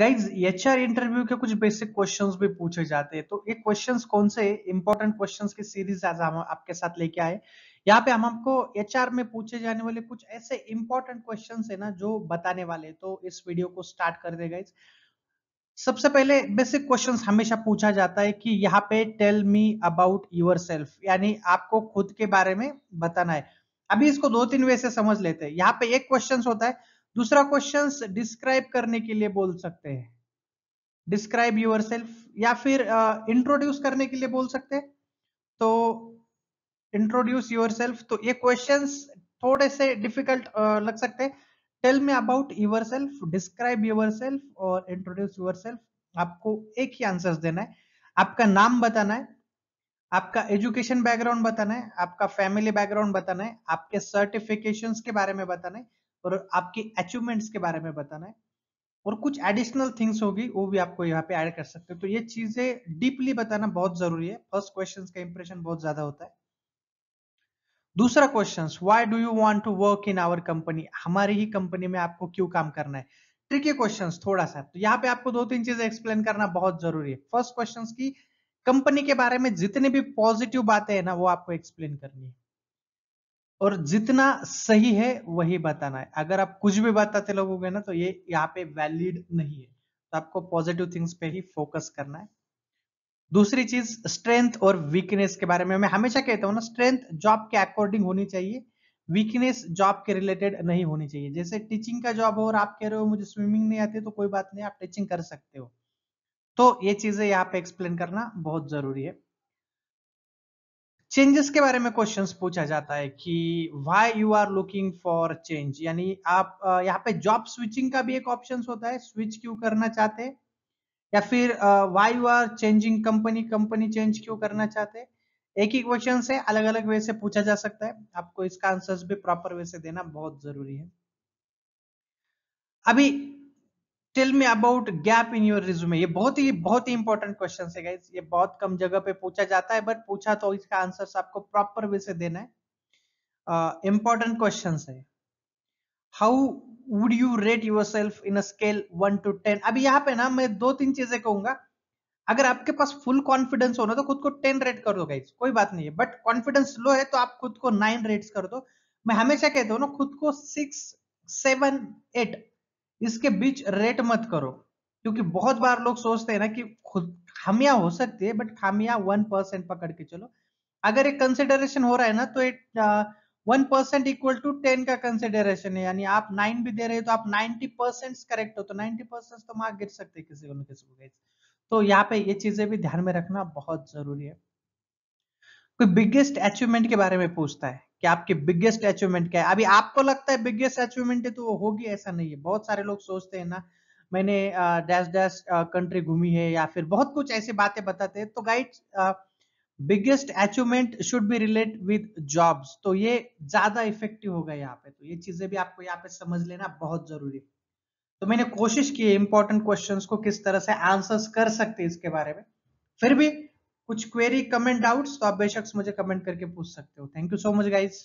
guys H R interview के कुछ basic question भी पूछे जाते हैं तो ये क्वेश्चन कौन से इंपॉर्टेंट क्वेश्चन की सीरीज आज हम आपके साथ लेके आए यहाँ पे हम आपको एच में पूछे जाने वाले कुछ ऐसे इंपॉर्टेंट क्वेश्चन है ना जो बताने वाले तो इस वीडियो को स्टार्ट कर दे गाइज सबसे पहले बेसिक क्वेश्चन हमेशा पूछा जाता है कि यहाँ पे tell me about yourself यानी आपको खुद के बारे में बताना है अभी इसको दो तीन वे से समझ लेते हैं यहाँ पे एक क्वेश्चन होता है दूसरा क्वेश्चन डिस्क्राइब करने के लिए बोल सकते हैं डिस्क्राइब यूर सेल्फ या फिर इंट्रोड्यूस uh, करने के लिए बोल सकते हैं तो इंट्रोड्यूस यूर सेल्फ तो ये क्वेश्चन थोड़े से डिफिकल्ट uh, लग सकते हैं tell me about yourself describe yourself और इंट्रोड्यूस यूर सेल्फ आपको एक ही आंसर देना है आपका नाम बताना है आपका एजुकेशन बैकग्राउंड बताना है आपका फैमिली बैकग्राउंड बताना है आपके सर्टिफिकेशंस के बारे में बताना है और आपकी अचीवमेंट्स के बारे में बताना है और कुछ एडिशनल थिंग्स होगी वो भी आपको यहाँ पे ऐड कर सकते हो तो ये चीजें डीपली बताना बहुत जरूरी है फर्स्ट क्वेश्चन का इंप्रेशन बहुत ज्यादा होता है दूसरा question why do you want to work in our company हमारी ही कंपनी में आपको क्यों काम करना है ट्रिकी क्वेश्चन थोड़ा सा तो यहाँ पे आपको दो तीन चीजें एक्सप्लेन करना बहुत जरूरी है फर्स्ट क्वेश्चन की कंपनी के बारे में जितने भी पॉजिटिव बातें हैं ना वो आपको एक्सप्लेन करनी है और जितना सही है वही बताना है अगर आप कुछ भी बताते लोगोगे ना तो ये यहाँ पे वैलिड नहीं है तो आपको पॉजिटिव थिंग्स पे ही फोकस करना है दूसरी चीज स्ट्रेंथ और वीकनेस के बारे में मैं हमेशा कहता हूँ ना स्ट्रेंथ जॉब के अकॉर्डिंग होनी चाहिए वीकनेस जॉब के रिलेटेड नहीं होनी चाहिए जैसे टीचिंग का जॉब हो और आप कह रहे हो मुझे स्विमिंग नहीं आती तो कोई बात नहीं आप टीचिंग कर सकते हो तो ये चीजें यहाँ पे एक्सप्लेन करना बहुत जरूरी है चेंजेस के बारे में क्वेश्चन पूछा जाता है कि why you are looking for change यानी आप यहाँ पे जॉब स्विचिंग का भी एक ऑप्शन होता है स्विच क्यों करना चाहते हैं या फिर why you are changing company company change क्यों करना चाहते हैं एक ही क्वेश्चन से अलग अलग वे से पूछा जा सकता है आपको इसका आंसर भी प्रॉपर वे से देना बहुत जरूरी है अभी tell me about gap in your resume ये बहुत ही बहुत ही इंपॉर्टेंट क्वेश्चन है ये बहुत कम जगह पे पूछा जाता है बट पूछा तो इसका आंसर आपको प्रॉपर वे से देना है इंपॉर्टेंट क्वेश्चन है how would you rate yourself in scale one two ten अभी यहाँ पे ना मैं दो तीन चीजें कहूंगा अगर आपके पास फुल कॉन्फिडेंस होना तो खुद को टेन रेट कर दो गाइज कोई बात नहीं है बट कॉन्फिडेंस लो है तो आप खुद को नाइन रेट्स कर दो मैं हमेशा कहता हूँ ना खुद को सिक्स सेवन एट इसके बीच रेट मत करो क्योंकि बहुत बार लोग सोचते हैं ना कि खुद खामिया हो सकती है बट खामिया वन परसेंट पकड़ के चलो अगर एक कंसिडरेशन हो रहा है ना तो one percent equal to ten का कंसिडरेशन है यानी आप नाइन भी दे रहे हो तो आप नाइनटी परसेंट करेक्ट हो तो नाइनटी परसेंट तो मार्क गिर सकते हैं किसी को ना किसी को तो यहाँ पे ये चीजें भी ध्यान में रखना बहुत जरूरी है कोई बिगेस्ट अचीवमेंट के बारे में पूछता है कि आपके बिगेस्ट अचीवमेंट क्या है अभी आपको लगता है बिगेस्ट अचीवमेंट है तो वो होगी ऐसा नहीं है बहुत सारे लोग सोचते हैं ना मैंने डैश डैश कंट्री घूमी है या फिर बहुत कुछ ऐसी बातें बताते हैं तो guide biggest achievement should be relate with jobs तो ये ज्यादा इफेक्टिव होगा यहाँ पे तो ये चीजें भी आपको यहाँ पे समझ लेना बहुत जरूरी है तो मैंने कोशिश की है इंपॉर्टेंट क्वेश्चन को किस तरह से आंसर कर सकते इसके बारे में फिर भी कुछ क्वेरी कमेंट डाउट्स तो आप बेशक मुझे कमेंट करके पूछ सकते हो thank you so much guys